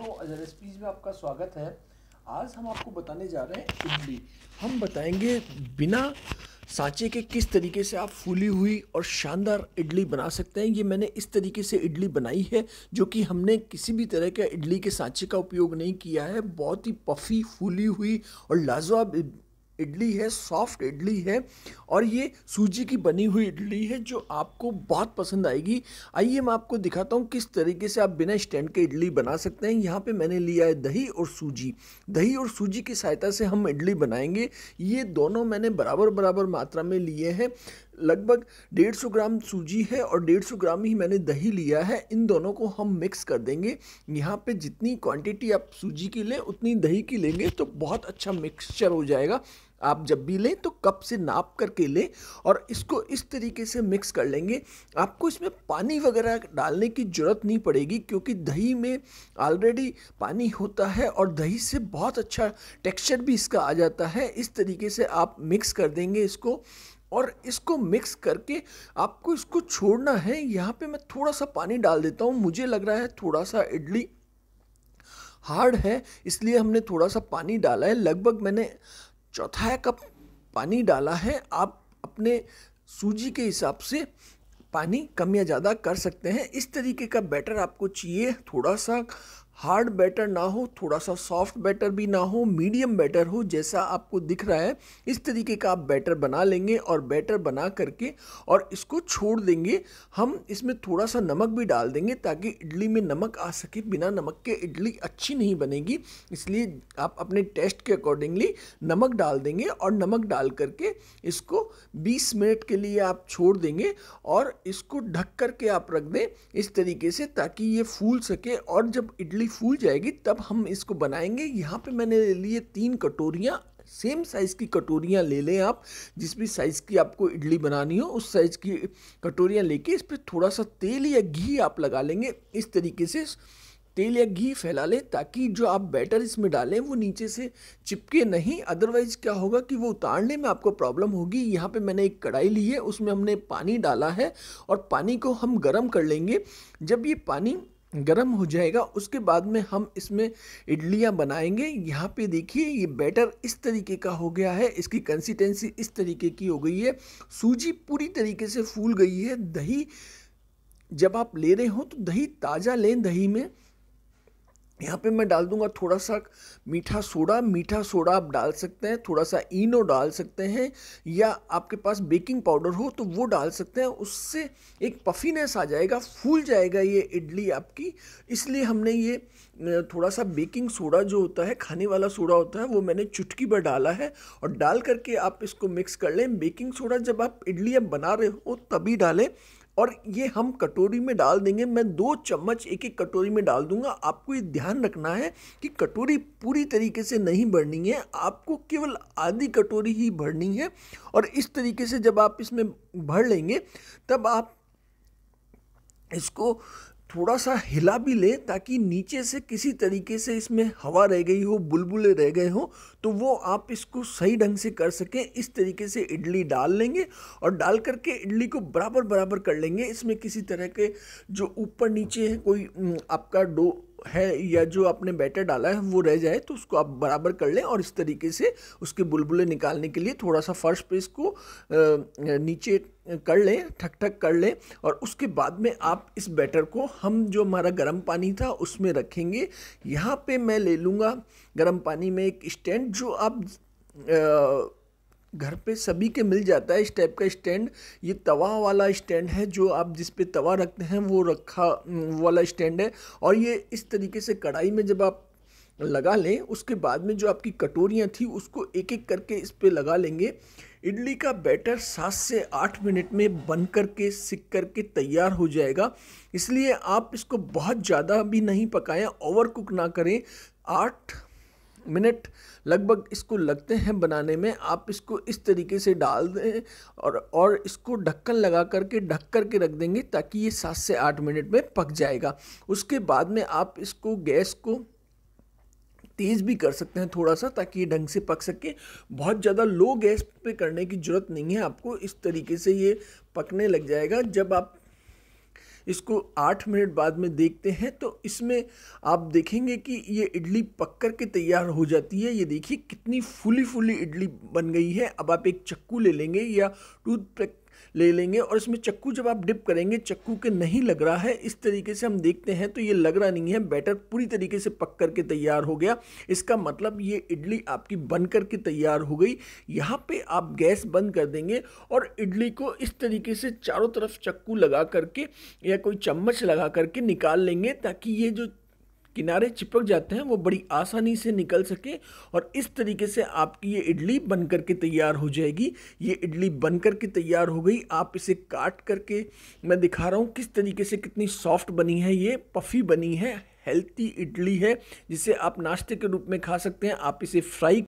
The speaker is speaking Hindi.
दोस्तों रेसिपीज़ में आपका स्वागत है आज हम आपको बताने जा रहे हैं इडली हम बताएंगे बिना सांचे के किस तरीके से आप फूली हुई और शानदार इडली बना सकते हैं ये मैंने इस तरीके से इडली बनाई है जो कि हमने किसी भी तरह के इडली के सांचे का उपयोग नहीं किया है बहुत ही पफी फूली हुई और लाजवाब इडली है सॉफ्ट इडली है और ये सूजी की बनी हुई इडली है जो आपको बहुत पसंद आएगी आइए मैं आपको दिखाता हूँ किस तरीके से आप बिना स्टैंड के इडली बना सकते हैं यहाँ पे मैंने लिया है दही और सूजी दही और सूजी की सहायता से हम इडली बनाएंगे ये दोनों मैंने बराबर बराबर मात्रा में लिए हैं लगभग 150 ग्राम सूजी है और 150 ग्राम ही मैंने दही लिया है इन दोनों को हम मिक्स कर देंगे यहाँ पे जितनी क्वांटिटी आप सूजी की लें उतनी दही की लेंगे तो बहुत अच्छा मिक्सचर हो जाएगा आप जब भी लें तो कप से नाप करके लें और इसको इस तरीके से मिक्स कर लेंगे आपको इसमें पानी वगैरह डालने की ज़रूरत नहीं पड़ेगी क्योंकि दही में ऑलरेडी पानी होता है और दही से बहुत अच्छा टेक्सचर भी इसका आ जाता है इस तरीके से आप मिक्स कर देंगे इसको और इसको मिक्स करके आपको इसको छोड़ना है यहाँ पे मैं थोड़ा सा पानी डाल देता हूँ मुझे लग रहा है थोड़ा सा इडली हार्ड है इसलिए हमने थोड़ा सा पानी डाला है लगभग मैंने चौथाई कप पानी डाला है आप अपने सूजी के हिसाब से पानी कम या ज़्यादा कर सकते हैं इस तरीके का बैटर आपको चाहिए थोड़ा सा हार्ड बैटर ना हो थोड़ा सा सॉफ्ट बैटर भी ना हो मीडियम बैटर हो जैसा आपको दिख रहा है इस तरीके का आप बैटर बना लेंगे और बैटर बना करके और इसको छोड़ देंगे हम इसमें थोड़ा सा नमक भी डाल देंगे ताकि इडली में नमक आ सके बिना नमक के इडली अच्छी नहीं बनेगी इसलिए आप अपने टेस्ट के अकॉर्डिंगली नमक डाल देंगे और नमक डाल करके इसको बीस मिनट के लिए आप छोड़ देंगे और इसको ढक करके आप रख दें इस तरीके से ताकि ये फूल सके और जब इडली फूल जाएगी तब हम इसको बनाएंगे यहाँ पे मैंने लिए तीन कटोरियाँ सेम साइज़ की कटोरियाँ ले लें आप जिस भी साइज़ की आपको इडली बनानी हो उस साइज़ की कटोरियाँ लेके इस पर थोड़ा सा तेल या घी आप लगा लेंगे इस तरीके से तेल या घी फैला लें ताकि जो आप बैटर इसमें डालें वो नीचे से चिपके नहीं अदरवाइज क्या होगा कि वो उतारने में आपको प्रॉब्लम होगी यहाँ पे मैंने एक कढ़ाई ली है उसमें हमने पानी डाला है और पानी को हम गर्म कर लेंगे जब ये पानी गर्म हो जाएगा उसके बाद में हम इसमें इडलियाँ बनाएंगे यहाँ पे देखिए ये बैटर इस तरीके का हो गया है इसकी कंसिस्टेंसी इस तरीके की हो गई है सूजी पूरी तरीके से फूल गई है दही जब आप ले रहे हो तो दही ताज़ा लें दही में यहाँ पे मैं डाल दूंगा थोड़ा सा मीठा सोडा मीठा सोडा आप डाल सकते हैं थोड़ा सा इनो डाल सकते हैं या आपके पास बेकिंग पाउडर हो तो वो डाल सकते हैं उससे एक पफीनेस आ जाएगा फूल जाएगा ये इडली आपकी इसलिए हमने ये थोड़ा सा बेकिंग सोडा जो होता है खाने वाला सोडा होता है वो मैंने चुटकी पर डाला है और डाल करके आप इसको मिक्स कर लें बेकिंग सोडा जब आप इडली अब बना रहे हो तभी डालें और ये हम कटोरी में डाल देंगे मैं दो चम्मच एक एक कटोरी में डाल दूंगा आपको ये ध्यान रखना है कि कटोरी पूरी तरीके से नहीं भरनी है आपको केवल आधी कटोरी ही भरनी है और इस तरीके से जब आप इसमें भर लेंगे तब आप इसको थोड़ा सा हिला भी ले ताकि नीचे से किसी तरीके से इसमें हवा रह गई हो बुलबुले रह गए हो तो वो आप इसको सही ढंग से कर सकें इस तरीके से इडली डाल लेंगे और डाल करके इडली को बराबर बराबर कर लेंगे इसमें किसी तरह के जो ऊपर नीचे है कोई आपका डो है या जो आपने बैटर डाला है वो रह जाए तो उसको आप बराबर कर लें और इस तरीके से उसके बुलबुले निकालने के लिए थोड़ा सा फर्श पे इसको नीचे कर लें ठक ठक कर लें और उसके बाद में आप इस बैटर को हम जो हमारा गर्म पानी था उसमें रखेंगे यहाँ पे मैं ले लूँगा गर्म पानी में एक स्टैंड जो आप आ, घर पे सभी के मिल जाता है इस टाइप का स्टैंड ये तवा वाला स्टैंड है जो आप जिस पे तवा रखते हैं वो रखा वाला स्टैंड है और ये इस तरीके से कढ़ाई में जब आप लगा लें उसके बाद में जो आपकी कटोरियाँ थी उसको एक एक करके इस पर लगा लेंगे इडली का बैटर सात से आठ मिनट में बन कर के सिक कर के तैयार हो जाएगा इसलिए आप इसको बहुत ज़्यादा भी नहीं पकाएं ओवर कुक ना करें आठ मिनट लगभग इसको लगते हैं बनाने में आप इसको इस तरीके से डाल दें और और इसको ढक्कन लगा करके ढक करके रख देंगे ताकि ये सात से आठ मिनट में पक जाएगा उसके बाद में आप इसको गैस को तेज़ भी कर सकते हैं थोड़ा सा ताकि ये ढंग से पक सके बहुत ज़्यादा लो गैस पे करने की ज़रूरत नहीं है आपको इस तरीके से ये पकने लग जाएगा जब आप इसको आठ मिनट बाद में देखते हैं तो इसमें आप देखेंगे कि ये इडली पक कर के तैयार हो जाती है ये देखिए कितनी फुली फुली इडली बन गई है अब आप एक चक्कू ले लेंगे या टूथ ले लेंगे और इसमें चक्कू जब आप डिप करेंगे चक्कू के नहीं लग रहा है इस तरीके से हम देखते हैं तो ये लग रहा नहीं है बैटर पूरी तरीके से पक करके तैयार हो गया इसका मतलब ये इडली आपकी बन करके तैयार हो गई यहाँ पे आप गैस बंद कर देंगे और इडली को इस तरीके से चारों तरफ चक्कू लगा करके या कोई चम्मच लगा करके निकाल लेंगे ताकि ये जो किनारे चिपक जाते हैं वो बड़ी आसानी से निकल सके और इस तरीके से आपकी ये इडली बन कर के तैयार हो जाएगी ये इडली बन कर के तैयार हो गई आप इसे काट करके मैं दिखा रहा हूँ किस तरीके से कितनी सॉफ्ट बनी है ये पफ़ी बनी है हेल्थी इडली है जिसे आप नाश्ते के रूप में खा सकते हैं आप इसे फ्राई